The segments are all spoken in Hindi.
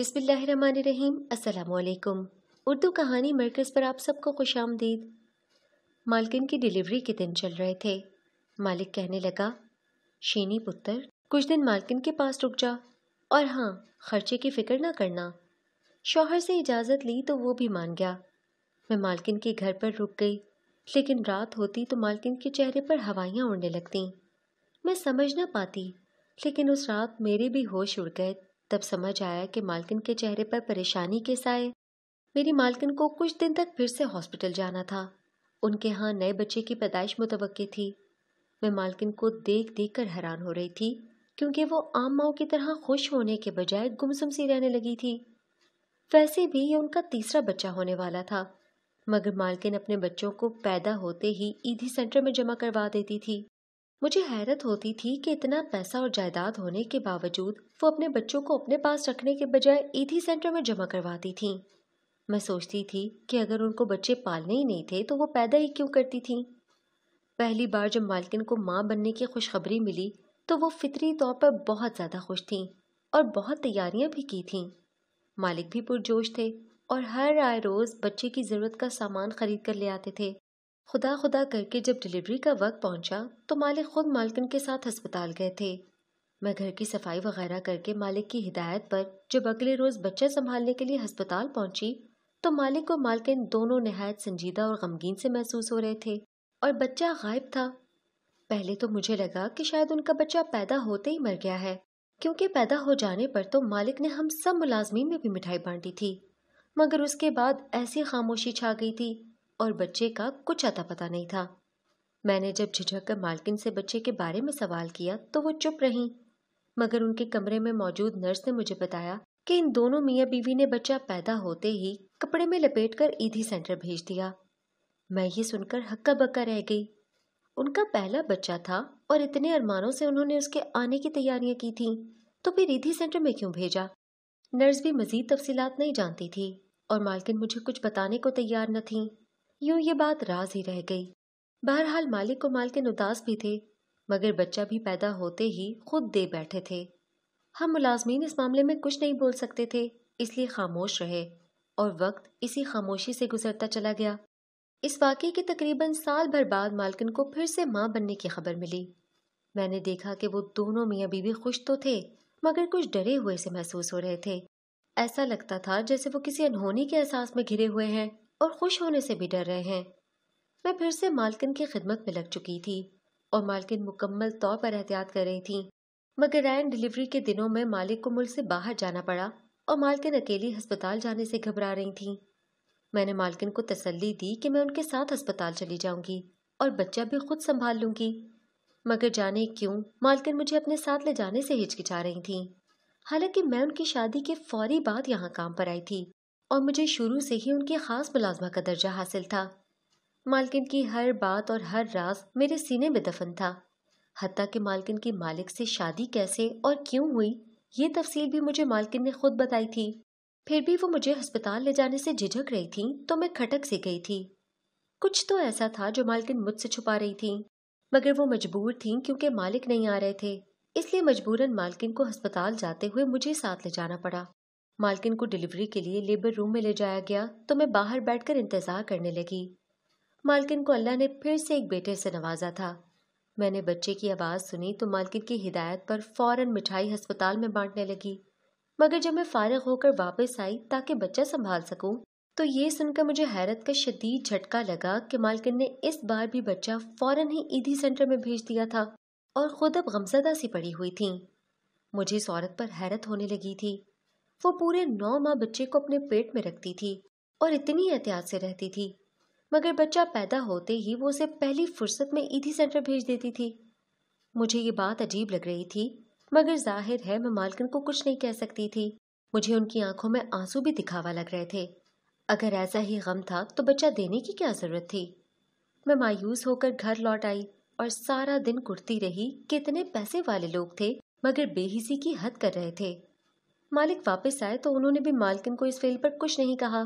बिसमीम असलकुम उर्दू कहानी मरकज़ पर आप सबको खुश आमदीद मालकिन की डिलीवरी के दिन चल रहे थे मालिक कहने लगा शीनी पुत्र कुछ दिन मालकिन के पास रुक जा और हाँ खर्चे की फ़िक्र ना करना शौहर से इजाज़त ली तो वो भी मान गया मैं मालकिन के घर पर रुक गई लेकिन रात होती तो मालकिन के चेहरे पर हवाइयाँ उड़ने लगती मैं समझ ना पाती लेकिन उस रात मेरे भी होश उड़ गए तब समझ आया कि मालकिन के चेहरे पर परेशानी के साए मेरी मालकिन को कुछ दिन तक फिर से हॉस्पिटल जाना था उनके यहाँ नए बच्चे की पैदाइश मुतव थी मैं मालकिन को देख देख कर हैरान हो रही थी क्योंकि वो आम माओ की तरह खुश होने के बजाय गुमसुम सी रहने लगी थी वैसे भी ये उनका तीसरा बच्चा होने वाला था मगर मालकिन अपने बच्चों को पैदा होते ही ईदी सेंटर में जमा करवा देती थी मुझे हैरत होती थी कि इतना पैसा और जायदाद होने के बावजूद वो अपने बच्चों को अपने पास रखने के बजाय ईथी सेंटर में जमा करवाती थीं मैं सोचती थी कि अगर उनको बच्चे पालने ही नहीं थे तो वो पैदा ही क्यों करती थीं पहली बार जब मालकिन को माँ बनने की खुशखबरी मिली तो वो फितरी तौर पर बहुत ज़्यादा खुश थीं और बहुत तैयारियाँ भी की थीं मालिक भी पुरजोश थे और हर आए रोज़ बच्चे की ज़रूरत का सामान खरीद कर ले आते थे खुदा खुदा करके जब डिलीवरी का वक्त पहुंचा तो मालिक खुद मालकिन के साथ अस्पताल गए थे मैं घर की सफाई वगैरह करके मालिक की हिदायत पर जब अगले रोज़ बच्चा संभालने के लिए हस्पताल पहुंची तो मालिक और मालकिन दोनों नहायत संजीदा और गमगीन से महसूस हो रहे थे और बच्चा गायब था पहले तो मुझे लगा कि शायद उनका बच्चा पैदा होते ही मर गया है क्योंकि पैदा हो जाने पर तो मालिक ने हम सब मुलाजमीन में भी मिठाई बांटी थी मगर उसके बाद ऐसी खामोशी छा गई थी और बच्चे का कुछ अता पता नहीं था मैंने जब झिझक कर मालकिन से बच्चे के बारे में सवाल किया तो वो चुप रही मगर उनके कमरे में मौजूद नर्स ने मुझे बताया कि इन दोनों मियाँ बीवी ने बच्चा पैदा होते ही कपड़े में कर ईदी सेंटर भेज दिया मैं ये सुनकर हक्का बक्का रह गई उनका पहला बच्चा था और इतने अरमानों से उन्होंने उसके आने की तैयारियां की थीं तो फिर ईदी सेंटर में क्यों भेजा नर्स भी मजीद तफसीलात नहीं जानती थी और मालकिन मुझे कुछ बताने को तैयार न थी यूं ये बात राज ही रह गई बहरहाल मालिक को मालकिन उदास भी थे मगर बच्चा भी पैदा होते ही खुद दे बैठे थे हम मुलाजमीन इस मामले में कुछ नहीं बोल सकते थे इसलिए खामोश रहे और वक्त इसी खामोशी से गुजरता चला गया इस वाक्य के तकरीबन साल भर बाद मालकिन को फिर से माँ बनने की खबर मिली मैंने देखा कि वो दोनों मियाँ बीवी खुश तो थे मगर कुछ डरे हुए से महसूस हो रहे थे ऐसा लगता था जैसे वो किसी अनहोनी के एहसास में घिरे हुए हैं और खुश होने से भी डर रहे हैं मैं फिर से मालकिन की खिदमत में लग चुकी थी और मालकिन मुकम्मल तौर पर एहतियात कर रही थी मगर रैन डिलीवरी के दिनों में मालिक को मुल्क से बाहर जाना पड़ा और मालकिन अकेली हस्पताल जाने से घबरा रही थी मैंने मालकिन को तसल्ली दी कि मैं उनके साथ अस्पताल चली जाऊंगी और बच्चा भी खुद संभाल लूंगी मगर जाने क्यों मालकिन मुझे अपने साथ ले जाने से हिचकिचा रही थी हालांकि मैं उनकी शादी के फौरी बाद यहाँ काम पर आई थी और मुझे शुरू से ही उनकी ख़ास मुलाजमा का दर्जा हासिल था मालकिन की हर बात और हर राज मेरे सीने में दफन था हती कि मालकिन की मालिक से शादी कैसे और क्यों हुई ये तफसील भी मुझे मालकिन ने खुद बताई थी फिर भी वो मुझे अस्पताल ले जाने से झिझक रही थी तो मैं खटक सी गई थी कुछ तो ऐसा था जो मालकिन मुझसे छुपा रही थी मगर वो मजबूर थी क्योंकि मालिक नहीं आ रहे थे इसलिए मजबूरन मालकिन को अस्पताल जाते हुए मुझे साथ ले जाना पड़ा मालकिन को डिलीवरी के लिए लेबर रूम में ले जाया गया तो मैं बाहर बैठकर इंतजार करने लगी मालकिन को अल्लाह ने फिर से एक बेटे से नवाजा था मैंने बच्चे की आवाज़ सुनी तो मालकिन की हिदायत पर फौरन मिठाई अस्पताल में बांटने लगी मगर जब मैं फारग होकर वापस आई ताकि बच्चा संभाल सकूं तो ये सुनकर मुझे हैरत का शदीद झटका लगा कि मालकिन ने इस बार भी बच्चा फौरन ही ईदी सेंटर में भेज दिया था और खुद अब गमजदा सी पड़ी हुई थी मुझे इस औरत पर हैरत होने लगी थी वो पूरे नौ माह बच्चे को अपने पेट में रखती थी और इतनी एहतियात से रहती थी मगर बच्चा पैदा होते ही वो उसे पहली फुर्सत में ईदी सेंटर भेज देती थी मुझे ये बात अजीब लग रही थी मगर जाहिर है मैं मालकिन को कुछ नहीं कह सकती थी मुझे उनकी आंखों में आंसू भी दिखावा लग रहे थे अगर ऐसा ही गम था तो बच्चा देने की क्या ज़रूरत थी मैं मायूस होकर घर लौट आई और सारा दिन कुर्ती रही कितने पैसे वाले लोग थे मगर बेहिसी की हद कर रहे थे मालिक वापस आए तो उन्होंने भी मालकिन को इस फेल पर कुछ नहीं कहा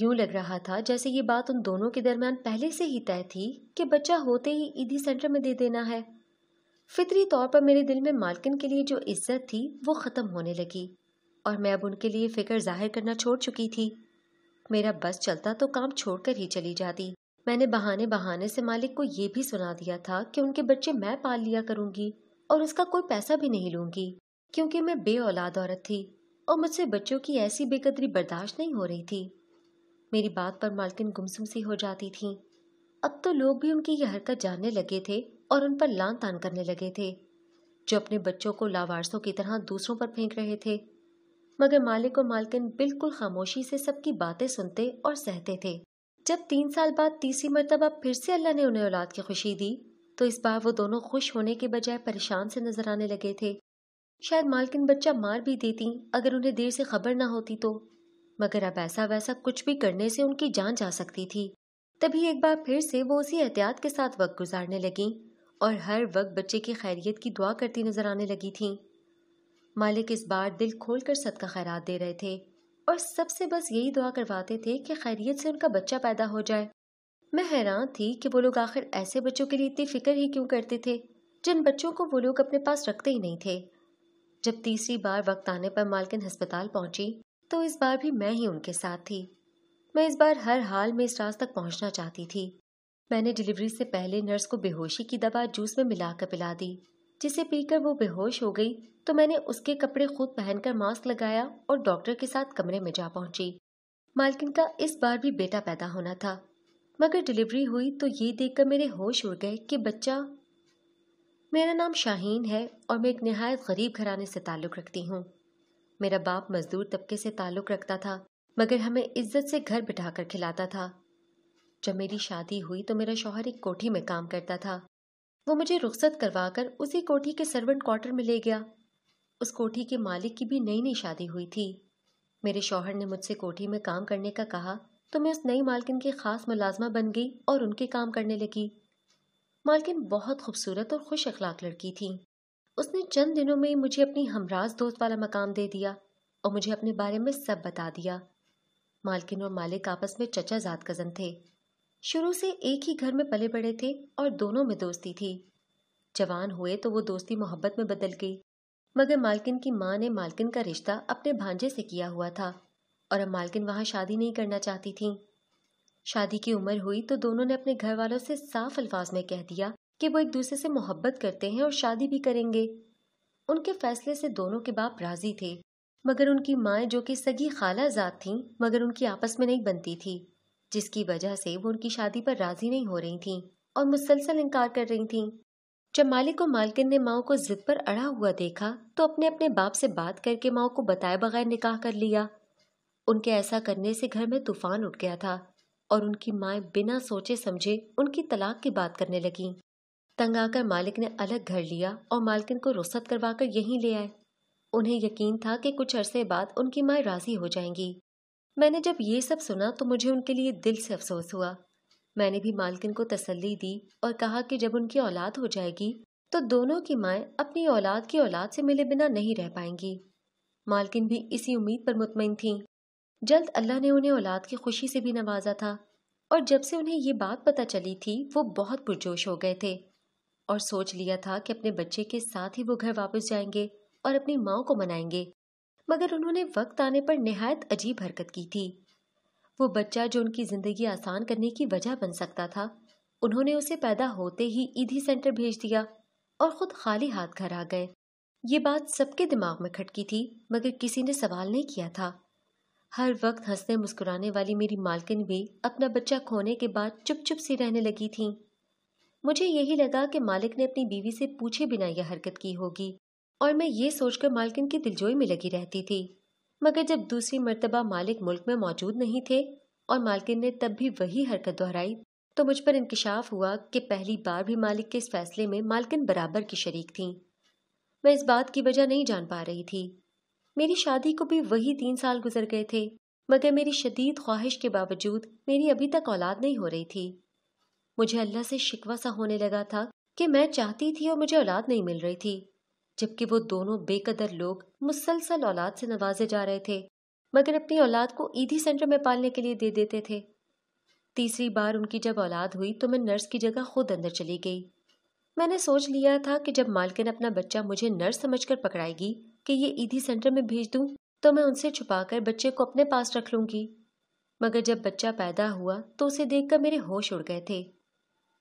यूं लग रहा था जैसे ये बात उन दोनों के दरमियान पहले से ही तय थी कि बच्चा होते ही ईदी सेंटर में दे देना है फितरी तौर पर मेरे दिल में मालकिन के लिए जो इज्जत थी वो ख़त्म होने लगी और मैं अब उनके लिए फिक्र जाहिर करना छोड़ चुकी थी मेरा बस चलता तो काम छोड़कर ही चली जाती मैंने बहाने बहाने से मालिक को ये भी सुना दिया था कि उनके बच्चे मैं पाल लिया करूंगी और उसका कोई पैसा भी नहीं लूंगी क्योंकि मैं बे औलाद औरत थी और मुझसे बच्चों की ऐसी बेकदरी बर्दाश्त नहीं हो रही थी मेरी बात पर मालकिन गुमसुम सी हो जाती थी अब तो लोग भी उनकी यह हरकत जानने लगे थे और उन पर लान तान करने लगे थे जो अपने बच्चों को लावारसों की तरह दूसरों पर फेंक रहे थे मगर मालिक और मालकिन बिल्कुल खामोशी से सबकी बातें सुनते और सहते थे जब तीन साल बाद तीसरी मरतबा फिर से अल्लाह ने उन्हें औलाद की खुशी दी तो इस बार वो दोनों खुश होने के बजाय परेशान से नजर आने लगे थे शायद मालकिन बच्चा मार भी देती अगर उन्हें देर से खबर ना होती तो मगर अब ऐसा वैसा कुछ भी करने से उनकी जान जा सकती थी तभी एक बार फिर से वो उसी एहतियात के साथ वक्त गुजारने लगी और हर वक्त बच्चे की खैरियत की दुआ करती नजर आने लगी थी मालिक इस बार दिल खोल कर सदका खैरात दे रहे थे और सबसे बस यही दुआ करवाते थे कि खैरियत से उनका बच्चा पैदा हो जाए मैं हैरान थी कि वो लोग आखिर ऐसे बच्चों के लिए इतनी फिक्र ही क्यों करते थे जिन बच्चों को वो लोग अपने पास रखते ही नहीं थे जब तीसरी बार वक्त आने पर मालकिन अस्पताल पहुंची तो इस बार भी मैं ही उनके साथ थी मैं इस बार हर हाल में इस रास्ते तक पहुंचना चाहती थी मैंने डिलीवरी से पहले नर्स को बेहोशी की दवा जूस में मिलाकर पिला दी जिसे पीकर वो बेहोश हो गई तो मैंने उसके कपड़े खुद पहनकर मास्क लगाया और डॉक्टर के साथ कमरे में जा पहुंची मालकिन का इस बार भी बेटा पैदा होना था मगर डिलीवरी हुई तो ये देखकर मेरे होश उड़ गए कि बच्चा मेरा नाम शाहीन है और मैं एक नहायत गरीब घराने से ताल्लुक़ रखती हूँ मेरा बाप मज़दूर तबके से ताल्लुक़ रखता था मगर हमें इज्जत से घर बिठा कर खिलाता था जब मेरी शादी हुई तो मेरा शौहर एक कोठी में काम करता था वो मुझे रुख्सत करवा कर उसी कोठी के सर्वेंट क्वार्टर में ले गया उस कोठी के मालिक की भी नई नई शादी हुई थी मेरे शौहर ने मुझसे कोठी में काम करने का कहा तो मैं उस नई मालकिन की ख़ास मुलाजमा बन गई और उनके काम करने लगी मालकिन बहुत खूबसूरत और खुश अखलाक लड़की थी उसने चंद दिनों में मुझे अपनी हमराज दोस्त वाला मकाम दे दिया और मुझे अपने बारे में सब बता दिया मालकिन और मालिक आपस में चचा जात कज़न थे शुरू से एक ही घर में पले बड़े थे और दोनों में दोस्ती थी जवान हुए तो वो दोस्ती मोहब्बत में बदल गई मगर मालकिन की माँ ने मालकिन का रिश्ता अपने भांजे से किया हुआ था और अब मालकिन वहाँ शादी नहीं करना चाहती थी शादी की उम्र हुई तो दोनों ने अपने घर वालों से साफ अल्फाज में कह दिया कि वो एक दूसरे से मोहब्बत करते हैं और शादी भी करेंगे उनके फैसले से दोनों के बाप राजी थे मगर उनकी माए जो कि सगी खाला जात थी मगर उनकी आपस में नहीं बनती थी जिसकी वजह से वो उनकी शादी पर राजी नहीं हो रही थी और मुसलसल इनकार कर रही थी जब मालिक और मालकिन ने माओ को जिद पर अड़ा हुआ देखा तो अपने अपने बाप से बात करके माओ को बताए बगैर निकाह कर लिया उनके ऐसा करने से घर में तूफान उठ गया था और उनकी माए बिना सोचे समझे उनकी तलाक की बात करने लगी तंग आकर मालिक ने अलग घर लिया और मालकिन को रुखसत करवाकर यहीं ले आए उन्हें यकीन था कि कुछ अरसे बाद उनकी माए राज़ी हो जाएंगी मैंने जब ये सब सुना तो मुझे उनके लिए दिल से अफसोस हुआ मैंने भी मालकिन को तसल्ली दी और कहा कि जब उनकी औलाद हो जाएगी तो दोनों की माए अपनी औलाद की औलाद से मिले बिना नहीं रह पाएंगी मालकिन भी इसी उम्मीद पर मुतमिन थी जल्द अल्लाह ने उन्हें औलाद की खुशी से भी नवाजा था और जब से उन्हें ये बात पता चली थी वो बहुत पुरजोश हो गए थे और सोच लिया था कि अपने बच्चे के साथ ही वो घर वापस जाएंगे और अपनी माँ को मनाएंगे मगर उन्होंने वक्त आने पर नहायत अजीब हरकत की थी वो बच्चा जो उनकी ज़िंदगी आसान करने की वजह बन सकता था उन्होंने उसे पैदा होते ही ईदी सेंटर भेज दिया और ख़ुद खाली हाथ घर आ गए ये बात सबके दिमाग में खटकी थी मगर किसी ने सवाल नहीं किया था हर वक्त हंसने मुस्कुराने वाली मेरी मालकिन भी अपना बच्चा खोने के बाद चुप चुप सी रहने लगी थी मुझे यही लगा कि मालिक ने अपनी बीवी से पूछे बिना यह हरकत की होगी और मैं ये सोचकर मालकिन की दिलजोई में लगी रहती थी मगर जब दूसरी मरतबा मालिक मुल्क में मौजूद नहीं थे और मालकिन ने तब भी वही हरकत दोहराई तो मुझ पर इंकशाफ हुआ कि पहली बार भी मालिक के इस फैसले में मालकिन बराबर की शरीक थी मैं इस बात की वजह नहीं जान पा रही थी मेरी शादी को भी वही तीन साल गुजर गए थे मगर मेरी शदीद ख्वाहिश के बावजूद मेरी अभी तक औलाद नहीं हो रही थी मुझे अल्लाह से शिकवा सा होने लगा था कि मैं चाहती थी और मुझे औलाद नहीं मिल रही थी जबकि वो दोनों बेकदर लोग मुसलसल औलाद से नवाजे जा रहे थे मगर अपनी औलाद को ईदी सेंटर में पालने के लिए दे देते थे तीसरी बार उनकी जब औलाद हुई तो मैं नर्स की जगह खुद अंदर चली गई मैंने सोच लिया था कि जब मालकिन अपना बच्चा मुझे नर्स समझकर पकड़ाएगी कि ये ईदी सेंटर में भेज दूँ तो मैं उनसे छुपाकर बच्चे को अपने पास रख लूंगी मगर जब बच्चा पैदा हुआ तो उसे देखकर मेरे होश उड़ गए थे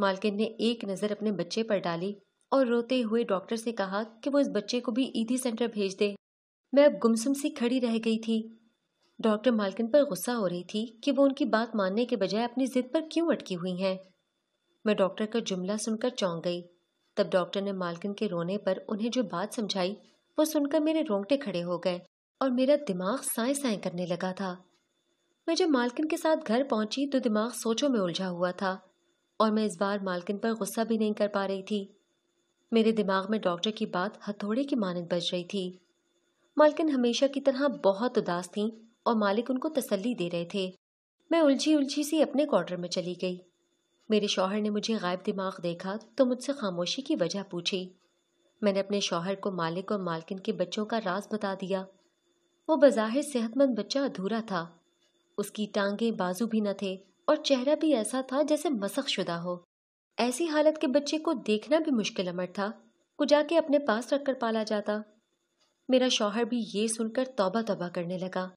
मालकिन ने एक नज़र अपने बच्चे पर डाली और रोते हुए डॉक्टर से कहा कि वो इस बच्चे को भी ईदी सेंटर भेज दे मैं अब गुमसुम सी खड़ी रह गई थी डॉक्टर मालकिन पर गुस्सा हो रही थी कि वो उनकी बात मानने के बजाय अपनी जिद पर क्यों अटकी हुई हैं मैं डॉक्टर का जुमला सुनकर चौंक गई तब डॉक्टर ने मालकिन के रोने पर उन्हें जो बात समझाई वो सुनकर मेरे रोंगटे खड़े हो गए और मेरा दिमाग साए साए करने लगा था मैं जब मालकिन के साथ घर पहुंची तो दिमाग सोचों में उलझा हुआ था और मैं इस बार मालकिन पर गुस्सा भी नहीं कर पा रही थी मेरे दिमाग में डॉक्टर की बात हथौड़े की मानद बज रही थी मालकिन हमेशा की तरह बहुत उदास थी और मालिक उनको तसल्ली दे रहे थे मैं उलझी उलझी सी अपने क्वार्टर में चली गई मेरे शौहर ने मुझे गायब दिमाग देखा तो मुझसे खामोशी की वजह पूछी मैंने अपने शौहर को मालिक और मालकिन के बच्चों का राज बता दिया वो बज़ाहिर सेहतमंद बच्चा अधूरा था उसकी टांगे बाजू भी न थे और चेहरा भी ऐसा था जैसे मसक शुदा हो ऐसी हालत के बच्चे को देखना भी मुश्किल अमर था को जाके अपने पास रख कर पाला जाता मेरा शौहर भी ये सुनकर तौबा तौबा करने लगा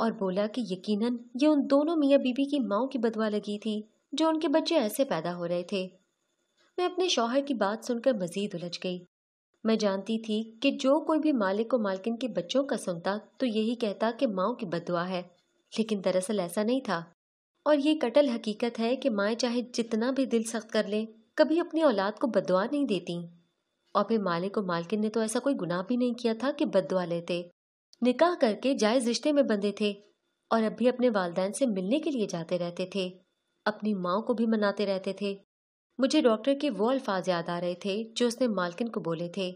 और बोला कि यकीनन ये उन दोनों मियाँ बीबी की माओ की बदवा लगी थी जो उनके बच्चे ऐसे पैदा हो रहे थे मैं अपने शौहर की बात सुनकर मजीद उलझ गई मैं जानती थी कि जो कोई भी मालिक और मालकिन के बच्चों का सुनता तो यही कहता कि माओ की बदुआ है लेकिन दरअसल ऐसा नहीं था और ये कटल हकीकत है कि माएँ चाहे जितना भी दिल सख्त कर लें कभी अपनी औलाद को बदुआ नहीं देती और फिर मालिक और मालकिन ने तो ऐसा कोई गुनाह भी नहीं किया था कि बदुआ लेते निकाह करके जायज़ रिश्ते में बंधे थे और अब भी अपने वालदेन से मिलने के लिए जाते रहते थे अपनी माओ को भी मनाते रहते थे मुझे डॉक्टर के वो अल्फाज याद आ रहे थे जो उसने मालकिन को बोले थे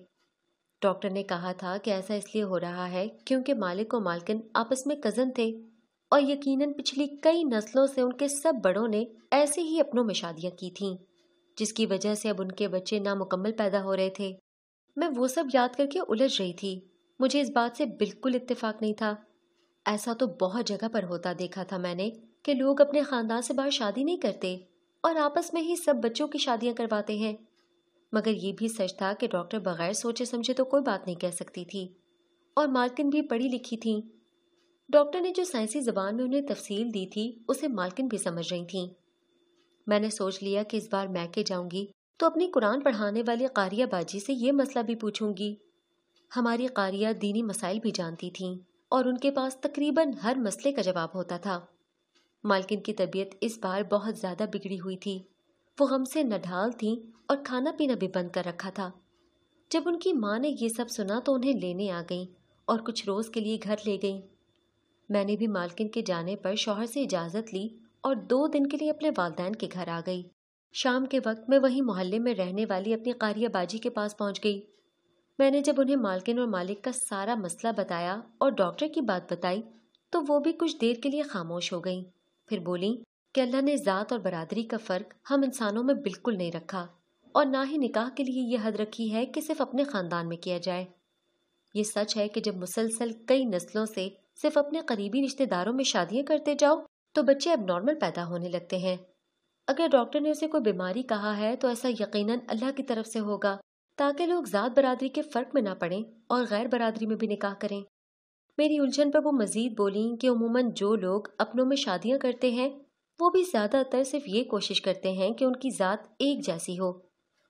डॉक्टर ने कहा था कि ऐसा इसलिए हो रहा है क्योंकि मालिक और मालकिन आपस में कज़न थे और यकीनन पिछली कई नस्लों से उनके सब बड़ों ने ऐसे ही अपनों में शादियाँ की थीं जिसकी वजह से अब उनके बच्चे नामुकम्मल पैदा हो रहे थे मैं वो सब याद करके उलझ रही थी मुझे इस बात से बिल्कुल इत्तेफाक नहीं था ऐसा तो बहुत जगह पर होता देखा था मैंने कि लोग अपने ख़ानदान से बाहर शादी नहीं करते और आपस में ही सब बच्चों की शादियां करवाते हैं मगर ये भी सच था कि डॉक्टर बगैर सोचे समझे तो कोई बात नहीं कह सकती थी और मालकिन भी पढ़ी लिखी थी डॉक्टर ने जो साइंसी ज़बान में उन्हें तफसील दी थी उसे मालकिन भी समझ रही थी मैंने सोच लिया कि इस बार के जाऊंगी तो अपनी कुरान पढ़ाने वाली कारिया बाजी से ये मसला भी पूछूंगी हमारी कारिया दीनी मसाइल भी जानती थी और उनके पास तकरीबन हर मसले का जवाब होता था मालकिन की तबीयत इस बार बहुत ज़्यादा बिगड़ी हुई थी वो हमसे नढाल थी और खाना पीना भी बंद कर रखा था जब उनकी माँ ने ये सब सुना तो उन्हें लेने आ गई और कुछ रोज़ के लिए घर ले गई मैंने भी मालकिन के जाने पर शौहर से इजाज़त ली और दो दिन के लिए अपने वालदेन के घर आ गई शाम के वक्त मैं वहीं मोहल्ले में रहने वाली अपनी कारिया बाजी के पास पहुंच गई मैंने जब उन्हें मालकिन और मालिक का सारा मसला बताया और डॉक्टर की बात बताई तो वो भी कुछ देर के लिए खामोश हो गई फिर बोली कि अल्लाह ने ज़ात और बरादरी का फ़र्क हम इंसानों में बिल्कुल नहीं रखा और ना ही निकाह के लिए यह हद रखी है कि सिर्फ अपने ख़ानदान में किया जाए ये सच है कि जब मुसलसल कई नस्लों से सिर्फ अपने करीबी रिश्तेदारों में शादियाँ करते जाओ तो बच्चे अब नॉर्मल पैदा होने लगते हैं अगर डॉक्टर ने उसे कोई बीमारी कहा है तो ऐसा यकीनन अल्लाह की तरफ से होगा ताकि लोग ज़ात बरादरी के फ़र्क में ना पड़ें और गैर बरादरी में भी निकाह करें मेरी उलझन पर वो मज़ीद बोलीं कि उमूमन जो लोग अपनों में शादियाँ करते हैं वो भी ज़्यादातर सिर्फ ये कोशिश करते हैं कि उनकी ज़ात एक जैसी हो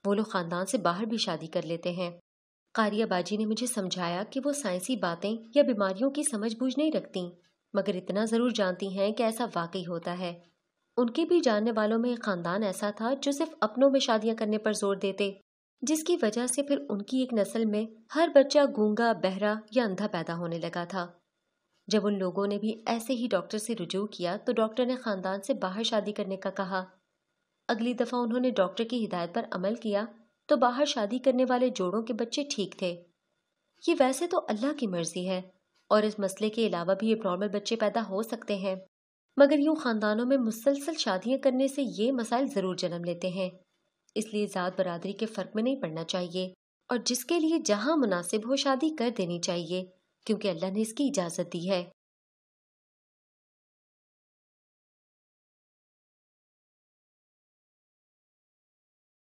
वो लोग ख़ानदान से बाहर भी शादी कर लेते हैं कारिया बाजी ने मुझे समझाया कि वो साइंसी बातें या बीमारियों की समझ बूझ नहीं रखती मगर इतना ज़रूर जानती हैं कि ऐसा वाकई होता है उनके भी जानने वालों में एक ख़ानदान ऐसा था जो सिर्फ अपनों में शादियां करने पर जोर देते जिसकी वजह से फिर उनकी एक नस्ल में हर बच्चा गूंगा बहरा या अंधा पैदा होने लगा था जब उन लोगों ने भी ऐसे ही डॉक्टर से रुजू किया तो डॉक्टर ने ख़ानदान से बाहर शादी करने का कहा अगली दफ़ा उन्होंने डॉक्टर की हिदायत पर अमल किया तो बाहर शादी करने वाले जोड़ों के बच्चे ठीक थे ये वैसे तो अल्लाह की मर्ज़ी है और इस मसले के अलावा भी एबनॉर्मल नॉर्मल बच्चे पैदा हो सकते हैं मगर यूँ ख़ानदानों में मुसलसल शादियाँ करने से ये मसाइल ज़रूर जन्म लेते हैं इसलिए ज़ात बरादरी के फ़र्क में नहीं पड़ना चाहिए और जिसके लिए जहाँ मुनासिब हो शादी कर देनी चाहिए क्योंकि अल्लाह ने इसकी इजाज़त दी है